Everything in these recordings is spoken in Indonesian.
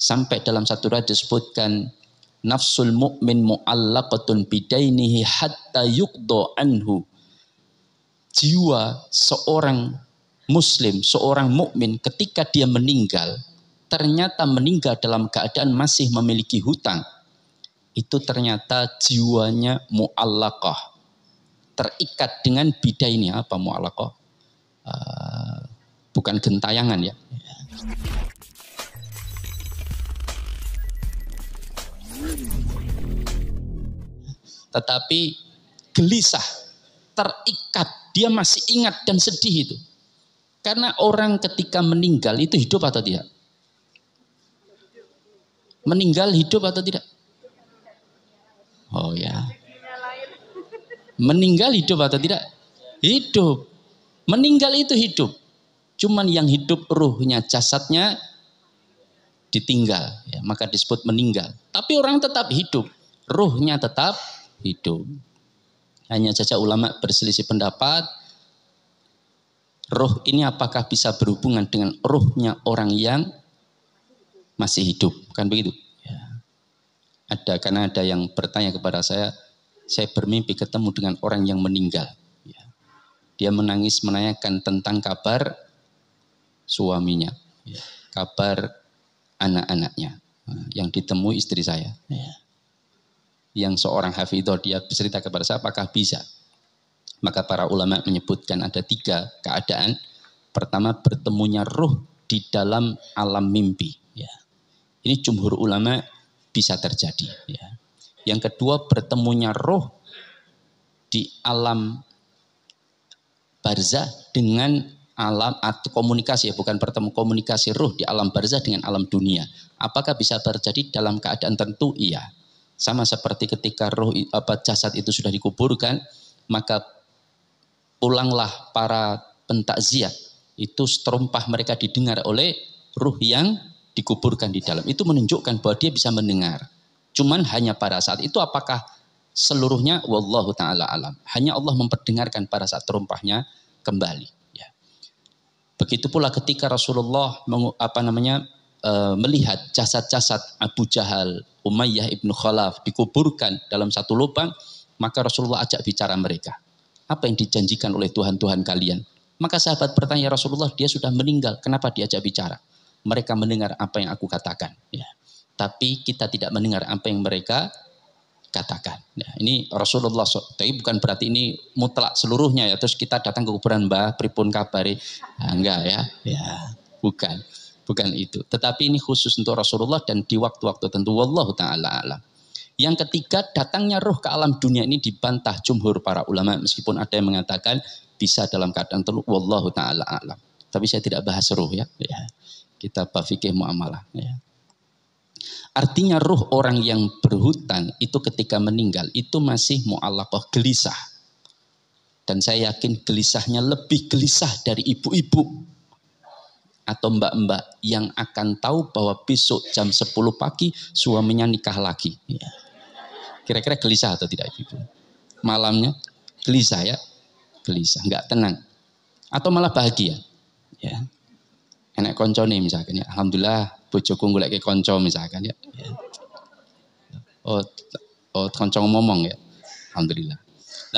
sampai dalam satu riwayat disebutkan nafsul mu'min mu'allaqatun bidainihi hatta yuqdo anhu jiwa seorang muslim, seorang mukmin ketika dia meninggal ternyata meninggal dalam keadaan masih memiliki hutang. Itu ternyata jiwanya mu'allaqah. Terikat dengan bidaini ini apa mu'allaqah? Uh, bukan gentayangan ya. tetapi gelisah, terikat, dia masih ingat dan sedih itu. Karena orang ketika meninggal itu hidup atau tidak? Meninggal hidup atau tidak? Oh ya. Meninggal hidup atau tidak? Hidup. Meninggal itu hidup. Cuman yang hidup ruhnya, jasadnya ditinggal. Ya, maka disebut meninggal. Tapi orang tetap hidup. Ruhnya tetap hidup. Hanya saja ulama berselisih pendapat, roh ini apakah bisa berhubungan dengan rohnya orang yang masih hidup, kan begitu? Ya. Ada karena ada yang bertanya kepada saya, saya bermimpi ketemu dengan orang yang meninggal. Ya. Dia menangis menanyakan tentang kabar suaminya, ya. kabar anak-anaknya, hmm. yang ditemui istri saya. Ya yang seorang itu dia bercerita kepada saya apakah bisa? Maka para ulama menyebutkan ada tiga keadaan. Pertama bertemunya ruh di dalam alam mimpi. Ya. Ini jumhur ulama bisa terjadi. Ya. Yang kedua bertemunya ruh di alam barzah dengan alam atau komunikasi ya bukan bertemu komunikasi ruh di alam barzah dengan alam dunia. Apakah bisa terjadi dalam keadaan tentu? Iya. Sama seperti ketika roh apa jasad itu sudah dikuburkan, maka pulanglah para pentakziah. Itu seterumpah mereka didengar oleh ruh yang dikuburkan di dalam. Itu menunjukkan bahwa dia bisa mendengar. Cuman hanya pada saat itu apakah seluruhnya wallahu taala alam. Hanya Allah memperdengarkan pada saat terumpahnya kembali, ya. Begitu pula ketika Rasulullah apa namanya eh, melihat jasad-jasad Abu Jahal, Umayyah ibnu Khalaf dikuburkan dalam satu lubang, maka Rasulullah ajak bicara mereka. Apa yang dijanjikan oleh Tuhan-Tuhan kalian? Maka sahabat bertanya ya Rasulullah, dia sudah meninggal, kenapa diajak bicara? Mereka mendengar apa yang aku katakan. Ya. Tapi kita tidak mendengar apa yang mereka katakan. Ya. Ini Rasulullah, tapi bukan berarti ini mutlak seluruhnya ya. Terus kita datang ke kuburan Mbah, pripun kabari. Nah, enggak ya. ya. Bukan bukan itu. Tetapi ini khusus untuk Rasulullah dan di waktu-waktu tentu. Wallahu ta'ala alam. Yang ketiga, datangnya ruh ke alam dunia ini dibantah jumhur para ulama. Meskipun ada yang mengatakan bisa dalam keadaan teluk. Wallahu ta'ala alam. Tapi saya tidak bahas roh ya. ya. Kita bafikih muamalah. Ya. Artinya ruh orang yang berhutang itu ketika meninggal itu masih mu'alakoh gelisah. Dan saya yakin gelisahnya lebih gelisah dari ibu-ibu atau mbak-mbak yang akan tahu bahwa besok jam 10 pagi suaminya nikah lagi. Iya. Kira-kira gelisah atau tidak ibu? Malamnya gelisah ya, gelisah, nggak tenang. Atau malah bahagia. Ya. Enak konco nih misalkan ya, alhamdulillah bojoku ke konco misalkan ya. Iya. Oh, oh konco ngomong ya, alhamdulillah.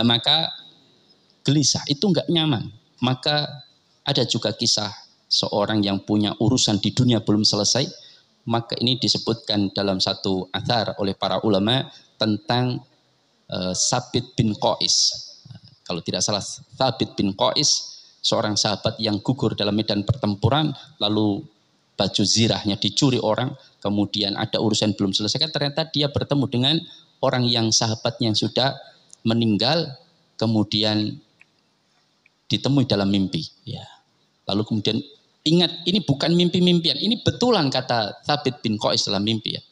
Nah maka gelisah itu nggak nyaman. Maka ada juga kisah seorang yang punya urusan di dunia belum selesai, maka ini disebutkan dalam satu athar oleh para ulama tentang uh, eh, Sabit bin Qais. Kalau tidak salah, Sabit bin Qais, seorang sahabat yang gugur dalam medan pertempuran, lalu baju zirahnya dicuri orang, kemudian ada urusan belum selesai, kan ternyata dia bertemu dengan orang yang sahabatnya yang sudah meninggal, kemudian ditemui dalam mimpi. Ya. Lalu kemudian Ingat, ini bukan mimpi-mimpian. Ini betulan kata Thabit bin Qais dalam mimpi ya.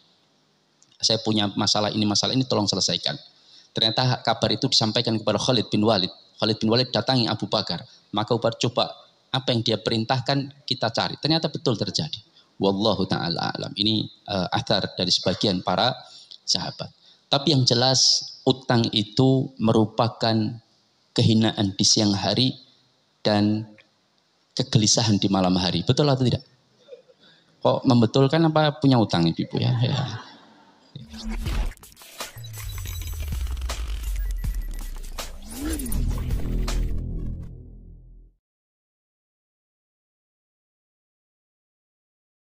Saya punya masalah ini, masalah ini, tolong selesaikan. Ternyata kabar itu disampaikan kepada Khalid bin Walid. Khalid bin Walid datangi Abu Bakar. Maka Umar coba apa yang dia perintahkan kita cari. Ternyata betul terjadi. Wallahu ta'ala alam. Ini uh, athar dari sebagian para sahabat. Tapi yang jelas utang itu merupakan kehinaan di siang hari dan kegelisahan di malam hari. Betul atau tidak? Kok membetulkan apa punya utang ibu ya? ya.